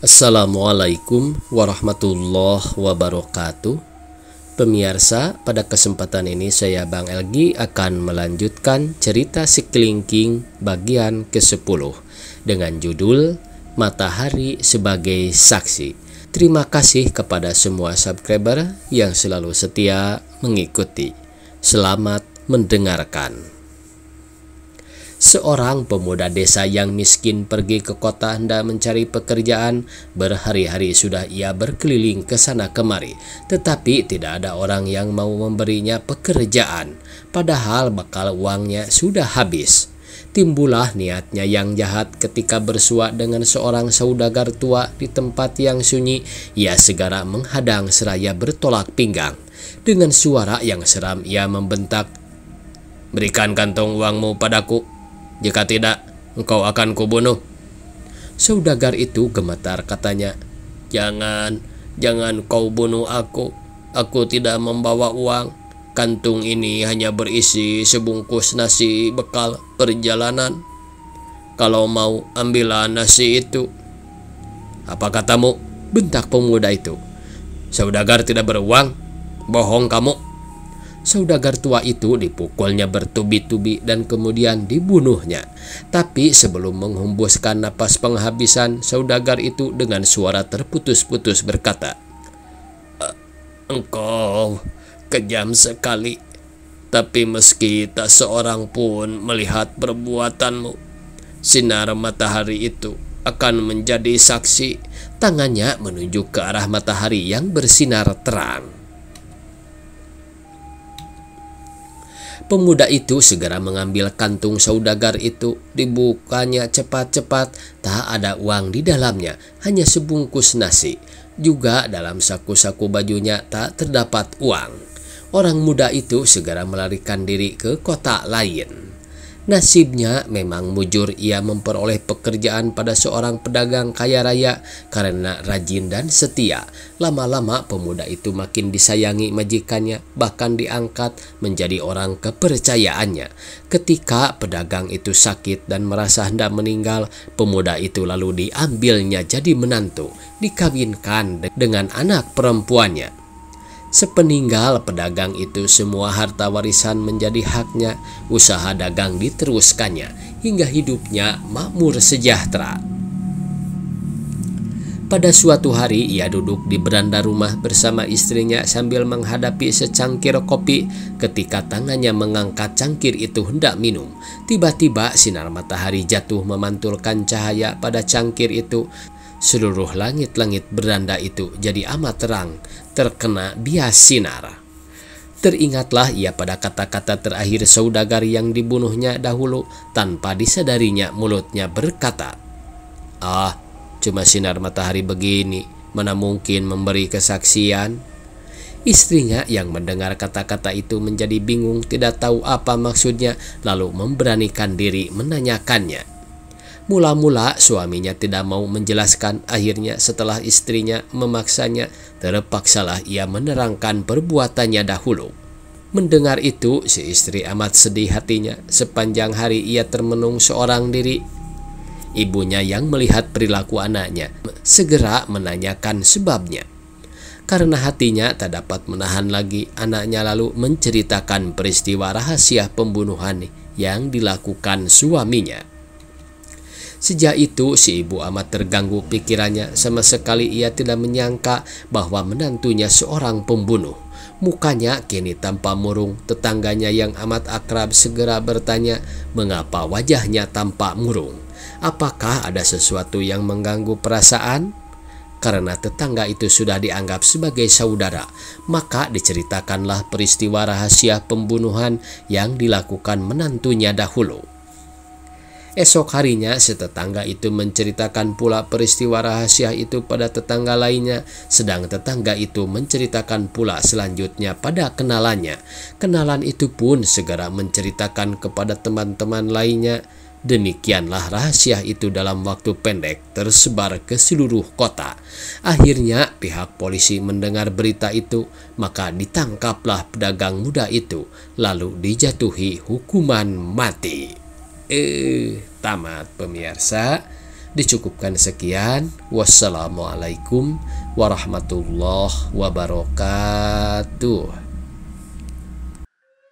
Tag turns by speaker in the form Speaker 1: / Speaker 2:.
Speaker 1: Assalamualaikum warahmatullahi wabarakatuh Pemirsa, pada kesempatan ini saya Bang Elgi akan melanjutkan cerita Siklingking bagian ke-10 dengan judul Matahari sebagai Saksi. Terima kasih kepada semua subscriber yang selalu setia mengikuti. Selamat mendengarkan. Seorang pemuda desa yang miskin pergi ke kota hendak mencari pekerjaan. Berhari-hari sudah ia berkeliling ke sana kemari, tetapi tidak ada orang yang mau memberinya pekerjaan. Padahal bakal uangnya sudah habis. Timbullah niatnya yang jahat ketika bersua dengan seorang saudagar tua di tempat yang sunyi. Ia segera menghadang seraya bertolak pinggang. Dengan suara yang seram ia membentak, Berikan kantong uangmu padaku jika tidak, engkau akan kubunuh. Saudagar itu gemetar katanya, Jangan, jangan kau bunuh aku. Aku tidak membawa uang. Kantung ini hanya berisi sebungkus nasi bekal perjalanan. Kalau mau, ambillah nasi itu. Apa katamu? Bentak pemuda itu. Saudagar tidak beruang. Bohong kamu. Saudagar tua itu dipukulnya bertubi-tubi dan kemudian dibunuhnya. Tapi sebelum menghembuskan napas penghabisan, saudagar itu dengan suara terputus-putus berkata, e, Engkau kejam sekali, tapi meski tak seorang pun melihat perbuatanmu, sinar matahari itu akan menjadi saksi tangannya menunjuk ke arah matahari yang bersinar terang. Pemuda itu segera mengambil kantung saudagar itu, dibukanya cepat-cepat, tak ada uang di dalamnya, hanya sebungkus nasi. Juga dalam saku-saku bajunya tak terdapat uang. Orang muda itu segera melarikan diri ke kota lain. Nasibnya memang mujur ia memperoleh pekerjaan pada seorang pedagang kaya raya karena rajin dan setia. Lama-lama pemuda itu makin disayangi majikannya bahkan diangkat menjadi orang kepercayaannya. Ketika pedagang itu sakit dan merasa hendak meninggal, pemuda itu lalu diambilnya jadi menantu, dikawinkan dengan anak perempuannya. Sepeninggal pedagang itu semua harta warisan menjadi haknya, usaha dagang diteruskannya hingga hidupnya makmur sejahtera. Pada suatu hari ia duduk di beranda rumah bersama istrinya sambil menghadapi secangkir kopi ketika tangannya mengangkat cangkir itu hendak minum. Tiba-tiba sinar matahari jatuh memantulkan cahaya pada cangkir itu Seluruh langit-langit beranda itu jadi amat terang, terkena bias sinar. Teringatlah ia pada kata-kata terakhir Saudagar yang dibunuhnya dahulu tanpa disadarinya mulutnya berkata, Ah, cuma sinar matahari begini, mana mungkin memberi kesaksian? Istrinya yang mendengar kata-kata itu menjadi bingung tidak tahu apa maksudnya lalu memberanikan diri menanyakannya. Mula-mula suaminya tidak mau menjelaskan, akhirnya setelah istrinya memaksanya, terpaksalah ia menerangkan perbuatannya dahulu. Mendengar itu, si istri amat sedih hatinya. Sepanjang hari ia termenung seorang diri. Ibunya yang melihat perilaku anaknya segera menanyakan sebabnya. Karena hatinya tak dapat menahan lagi, anaknya lalu menceritakan peristiwa rahasia pembunuhan yang dilakukan suaminya. Sejak itu si ibu amat terganggu pikirannya sama sekali ia tidak menyangka bahwa menantunya seorang pembunuh. Mukanya kini tanpa murung, tetangganya yang amat akrab segera bertanya mengapa wajahnya tampak murung. Apakah ada sesuatu yang mengganggu perasaan? Karena tetangga itu sudah dianggap sebagai saudara, maka diceritakanlah peristiwa rahasia pembunuhan yang dilakukan menantunya dahulu. Esok harinya, setetangga itu menceritakan pula peristiwa rahasia itu pada tetangga lainnya, sedang tetangga itu menceritakan pula selanjutnya pada kenalannya. Kenalan itu pun segera menceritakan kepada teman-teman lainnya. Demikianlah rahasia itu dalam waktu pendek tersebar ke seluruh kota. Akhirnya pihak polisi mendengar berita itu, maka ditangkaplah pedagang muda itu, lalu dijatuhi hukuman mati eh tamat pemirsa dicukupkan sekian wassalamualaikum warahmatullahi wabarakatuh